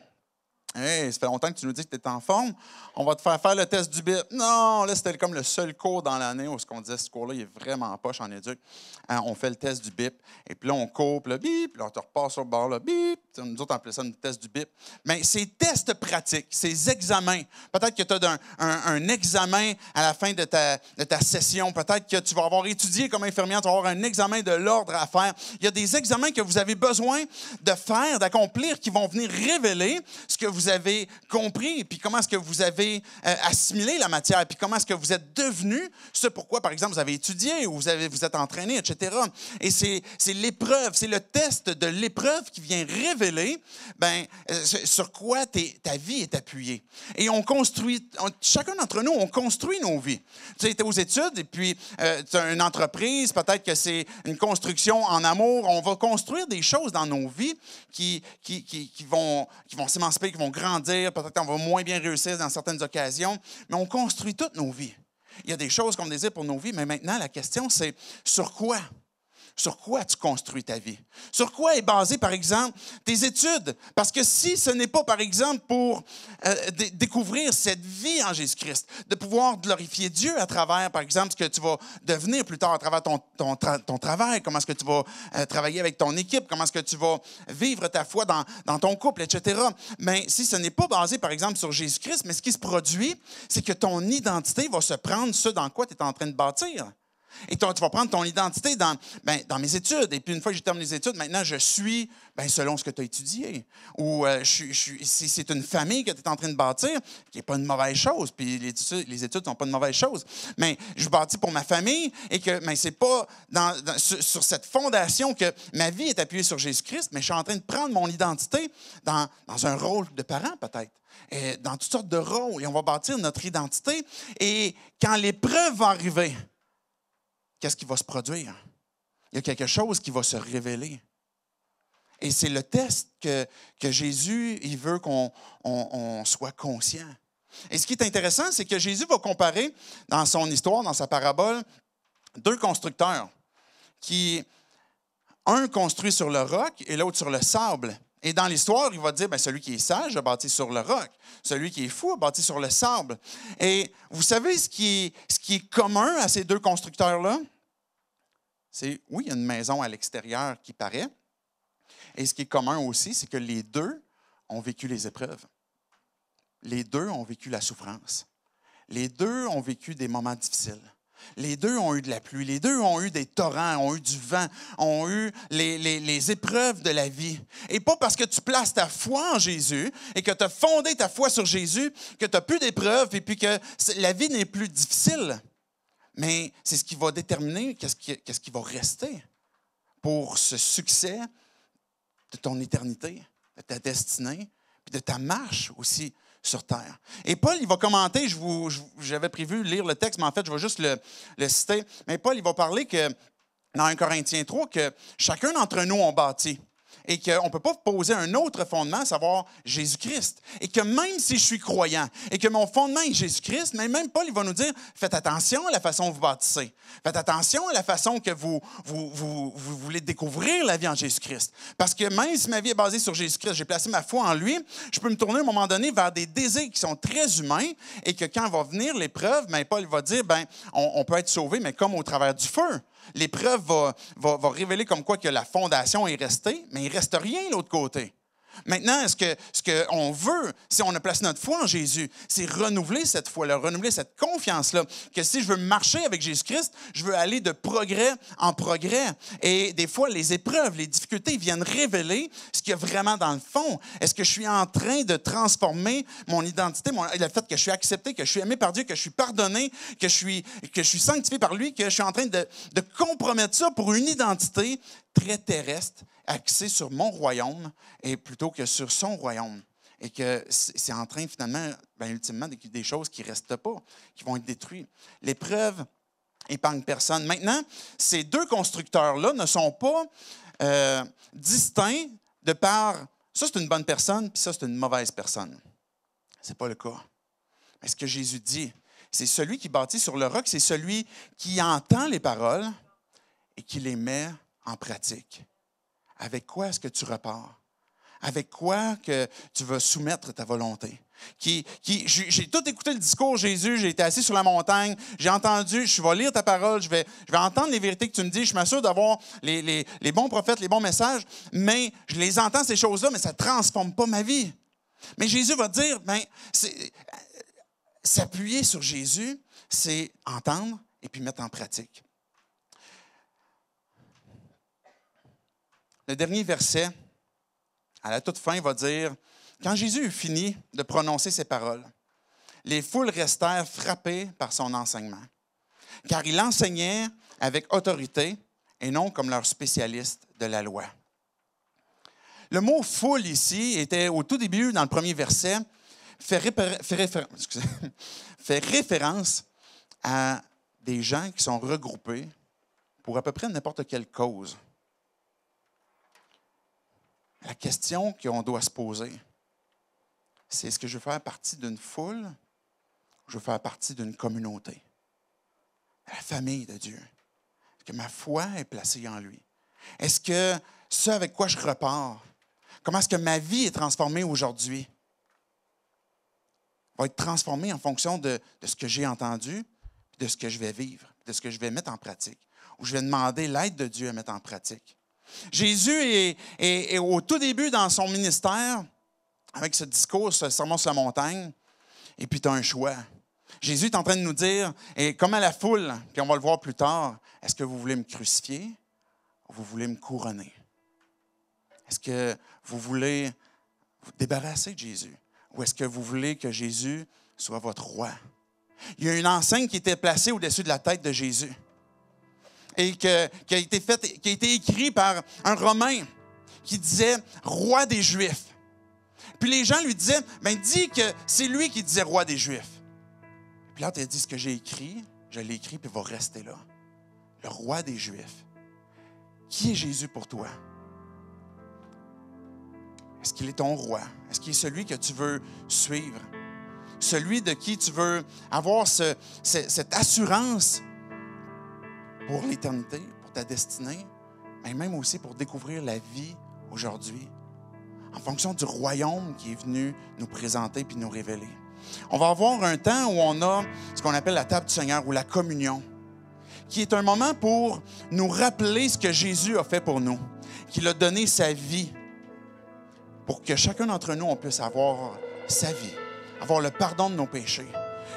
Hey, ça fait longtemps que tu nous dis que tu es en forme. On va te faire faire le test du BIP. Non, là, c'était comme le seul cours dans l'année où ce qu'on disait, ce cours-là, il est vraiment poche en éduc. Hein, on fait le test du BIP. Et puis là, on coupe le bip, puis là, on te repasse sur le bord, là, bip. Nous autres, on appelait ça le test du BIP. Mais ces tests pratiques, ces examens, peut-être que tu as un, examen à la fin de ta, de ta session. Peut-être que tu vas avoir étudié comme infirmière, tu vas avoir un examen de l'ordre à faire. Il y a des examens que vous avez besoin de faire, d'accomplir, qui vont venir révéler ce que vous vous avez compris, puis comment est-ce que vous avez euh, assimilé la matière, puis comment est-ce que vous êtes devenu ce pourquoi, par exemple, vous avez étudié ou vous, avez, vous êtes entraîné, etc. Et c'est l'épreuve, c'est le test de l'épreuve qui vient révéler ben, euh, sur quoi ta vie est appuyée. Et on construit, chacun d'entre nous, on construit nos vies. Tu es aux études et puis euh, tu as une entreprise, peut-être que c'est une construction en amour. On va construire des choses dans nos vies qui, qui, qui, qui vont, qui vont s'émanciper, qui vont grandir, peut-être qu'on va moins bien réussir dans certaines occasions, mais on construit toutes nos vies. Il y a des choses qu'on désire pour nos vies, mais maintenant, la question, c'est sur quoi? Sur quoi tu construis ta vie? Sur quoi est basé, par exemple, tes études? Parce que si ce n'est pas, par exemple, pour euh, découvrir cette vie en Jésus-Christ, de pouvoir glorifier Dieu à travers, par exemple, ce que tu vas devenir plus tard à travers ton, ton, travail, comment est-ce que tu vas euh, travailler avec ton équipe, comment est-ce que tu vas vivre ta foi dans, dans ton couple, etc. Mais si ce n'est pas basé, par exemple, sur Jésus-Christ, mais ce qui se produit, c'est que ton identité va se prendre ce dans quoi tu es en train de bâtir. Et tu vas prendre ton identité dans, ben, dans mes études. Et puis, une fois que j'ai terminé les études, maintenant, je suis ben, selon ce que tu as étudié. Ou euh, si c'est une famille que tu es en train de bâtir, qui n'est pas une mauvaise chose. Puis, les études, les sont pas une mauvaise chose. Mais je bâtis pour ma famille et que ben, c'est pas sur, cette fondation que ma vie est appuyée sur Jésus-Christ, mais je suis en train de prendre mon identité dans, un rôle de parent, peut-être. Et dans toutes sortes de rôles. Et on va bâtir notre identité. Et quand l'épreuve va arriver, qu'est-ce qui va se produire? Il y a quelque chose qui va se révéler. Et c'est le test que, que, Jésus il veut qu'on soit conscient. Et ce qui est intéressant, c'est que Jésus va comparer dans son histoire, dans sa parabole, deux constructeurs qui, un construit sur le roc et l'autre sur le sable. Et dans l'histoire, il va dire, ben, celui qui est sage a bâti sur le roc, celui qui est fou a bâti sur le sable. Et vous savez ce qui ce qui est commun à ces deux constructeurs-là? c'est oui, il y a une maison à l'extérieur qui paraît. Et ce qui est commun aussi, c'est que les deux ont vécu les épreuves. Les deux ont vécu la souffrance. Les deux ont vécu des moments difficiles. Les deux ont eu de la pluie. Les deux ont eu des torrents, ont eu du vent, ont eu les, les épreuves de la vie. Et pas parce que tu places ta foi en Jésus et que tu as fondé ta foi sur Jésus, que tu n'as plus d'épreuves et puis que la vie n'est plus difficile mais c'est ce qui va déterminer qu'est-ce qui, va rester pour ce succès de ton éternité, de ta destinée, puis de ta marche aussi sur terre. Et Paul, il va commenter, je vous, j'avais prévu lire le texte, mais en fait, je vais juste le, citer. Mais Paul, il va parler que dans 1 Corinthiens 3, que chacun d'entre nous, ont bâti » et qu'on ne peut pas poser un autre fondement, à savoir Jésus-Christ. Et que même si je suis croyant et que mon fondement est Jésus-Christ, mais même Paul, va nous dire, faites attention à la façon dont vous bâtissez. Faites attention à la façon que vous, vous, voulez découvrir la vie en Jésus-Christ. Parce que même si ma vie est basée sur Jésus-Christ, j'ai placé ma foi en lui, je peux me tourner à un moment donné vers des désirs qui sont très humains et que quand va venir l'épreuve, mais ben, Paul va dire, ben, on peut être sauvé, mais comme au travers du feu l'épreuve va, révéler comme quoi que la fondation est restée, mais il ne reste rien de l'autre côté. Maintenant, ce qu'on ce que veut, si on a placé notre foi en Jésus, c'est renouveler cette foi-là, renouveler cette confiance-là, que si je veux marcher avec Jésus-Christ, je veux aller de progrès en progrès. Et des fois, les épreuves, les difficultés viennent révéler ce qu'il y a vraiment dans le fond. Est-ce que je suis en train de transformer mon identité, le fait que je suis accepté, que je suis aimé par Dieu, que je suis pardonné, que je suis, sanctifié par lui, que je suis en train de, de compromettre ça pour une identité très terrestre, axé sur mon royaume et plutôt que sur son royaume. Et que c'est en train, finalement, bien, ultimement, des choses qui ne restent pas, qui vont être détruites. L'épreuve épargne personne. Maintenant, ces deux constructeurs-là ne sont pas euh, distincts de par ça, c'est une bonne personne, puis ça, c'est une mauvaise personne. Ce n'est pas le cas. Mais ce que Jésus dit, c'est celui qui bâtit sur le roc, c'est celui qui entend les paroles et qui les met en pratique. Avec quoi est-ce que tu repars? Avec quoi que tu vas soumettre ta volonté? Qui, qui, j'ai tout écouté le discours Jésus, j'ai été assis sur la montagne, j'ai entendu, je vais lire ta parole, je vais, je vais entendre les vérités que tu me dis, je m'assure d'avoir les, bons prophètes, les bons messages, mais je les entends ces choses-là, mais ça ne transforme pas ma vie. Mais Jésus va dire, ben, euh, s'appuyer sur Jésus, c'est entendre et puis mettre en pratique. le dernier verset, à la toute fin, va dire, quand Jésus eut fini de prononcer ces paroles, les foules restèrent frappées par son enseignement, car il enseignait avec autorité et non comme leur spécialiste de la loi. Le mot foule ici était au tout début, dans le premier verset, fait, fait référence à des gens qui sont regroupés pour à peu près n'importe quelle cause. La question qu'on doit se poser, c'est est-ce que je veux faire partie d'une foule ou je veux faire partie d'une communauté? La famille de Dieu. Est-ce que ma foi est placée en lui? Est-ce que ce avec quoi je repars, comment est-ce que ma vie est transformée aujourd'hui, va être transformée en fonction de, de ce que j'ai entendu, de ce que je vais vivre, de ce que je vais mettre en pratique, ou je vais demander l'aide de Dieu à mettre en pratique. Jésus est, au tout début dans son ministère, avec ce discours, ce sur la montagne, et puis tu as un choix. Jésus est en train de nous dire, et comme à la foule, puis on va le voir plus tard, est-ce que vous voulez me crucifier ou vous voulez me couronner? Est-ce que vous voulez vous débarrasser de Jésus ou est-ce que vous voulez que Jésus soit votre roi? Il y a une enseigne qui était placée au-dessus de la tête de Jésus et qui, a été écrit par un Romain qui disait roi des Juifs. Puis les gens lui disaient, ben dis que c'est lui qui disait roi des Juifs. Puis là, tu dit ce que j'ai écrit, je l'ai écrit, puis il va rester là. Le roi des Juifs. Qui est Jésus pour toi? Est-ce qu'il est ton roi? Est-ce qu'il est celui que tu veux suivre? Celui de qui tu veux avoir cette assurance pour l'éternité, pour ta destinée, mais même aussi pour découvrir la vie aujourd'hui, en fonction du royaume qui est venu nous présenter puis nous révéler. On va avoir un temps où on a ce qu'on appelle la table du Seigneur ou la communion, qui est un moment pour nous rappeler ce que Jésus a fait pour nous, qu'il a donné sa vie pour que chacun d'entre nous, on puisse avoir sa vie, avoir le pardon de nos péchés,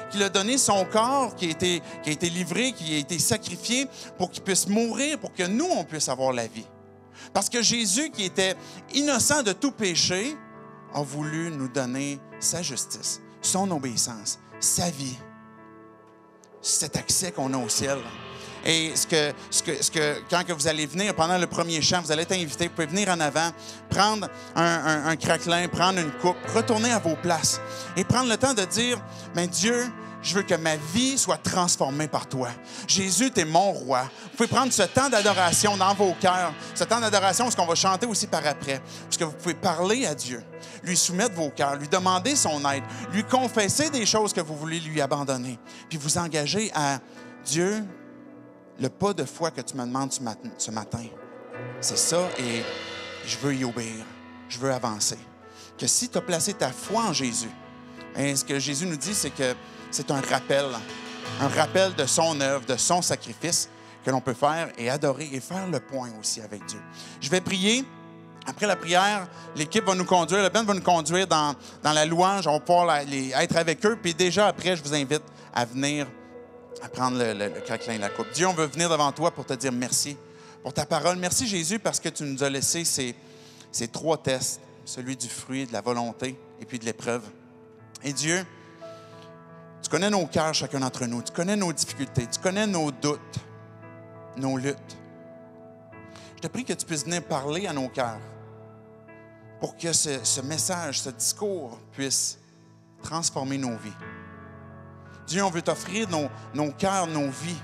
qu'il a donné son corps qui a été, livré, qui a été sacrifié pour qu'il puisse mourir, pour que nous, on puisse avoir la vie. Parce que Jésus, qui était innocent de tout péché, a voulu nous donner sa justice, son obéissance, sa vie, cet accès qu'on a au ciel. Et ce que, ce que, ce que, quand que vous allez venir, pendant le premier chant, vous allez être invité, vous pouvez venir en avant, prendre un, un, un craquelin, prendre une coupe, retourner à vos places et prendre le temps de dire, mais Dieu, je veux que ma vie soit transformée par toi. Jésus, tu es mon roi. Vous pouvez prendre ce temps d'adoration dans vos cœurs, ce temps d'adoration, ce qu'on va chanter aussi par après, que vous pouvez parler à Dieu, lui soumettre vos cœurs, lui demander son aide, lui confesser des choses que vous voulez lui abandonner, puis vous engager à Dieu, le pas de foi que tu me demandes ce matin, c'est ça et je veux y obéir. Je veux avancer. Que si tu as placé ta foi en Jésus, hein, ce que Jésus nous dit, c'est que c'est un rappel, un rappel de son œuvre, de son sacrifice que l'on peut faire et adorer et faire le point aussi avec Dieu. Je vais prier. Après la prière, l'équipe va nous conduire, le Ben va nous conduire dans, la louange. On va pouvoir être avec eux. Puis déjà après, je vous invite à venir à prendre le, craquelin la coupe. Dieu, on veut venir devant toi pour te dire merci pour ta parole. Merci Jésus parce que tu nous as laissé ces, ces trois tests, celui du fruit, de la volonté et puis de l'épreuve. Et Dieu, tu connais nos cœurs, chacun d'entre nous, tu connais nos difficultés, tu connais nos doutes, nos luttes. Je te prie que tu puisses venir parler à nos cœurs pour que ce, ce message, ce discours puisse transformer nos vies. Dieu, on veut t'offrir nos, cœurs, nos vies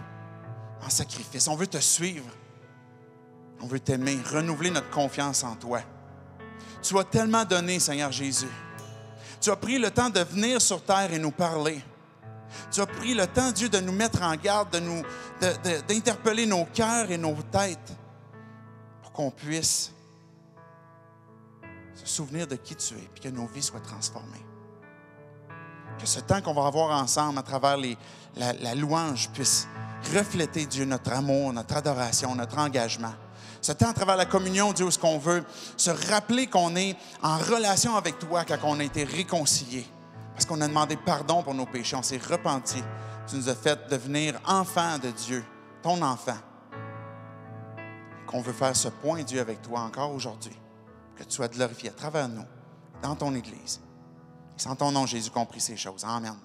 en sacrifice. On veut te suivre. On veut t'aimer, renouveler notre confiance en toi. Tu as tellement donné, Seigneur Jésus. Tu as pris le temps de venir sur terre et nous parler. Tu as pris le temps, Dieu, de nous mettre en garde, de nous, d'interpeller nos cœurs et nos têtes pour qu'on puisse se souvenir de qui tu es et que nos vies soient transformées. Que ce temps qu'on va avoir ensemble à travers la, louange puisse refléter Dieu notre amour, notre adoration, notre engagement. Ce temps à travers la communion, Dieu, ce qu'on veut, se rappeler qu'on est en relation avec toi quand on a été réconcilié parce qu'on a demandé pardon pour nos péchés, on s'est repenti. Tu nous as fait devenir enfant de Dieu, ton enfant. Qu'on veut faire ce point, Dieu, avec toi encore aujourd'hui. Que tu sois glorifié à travers nous, dans ton Église. C'est en ton nom, Jésus, comprit ces choses. Amen.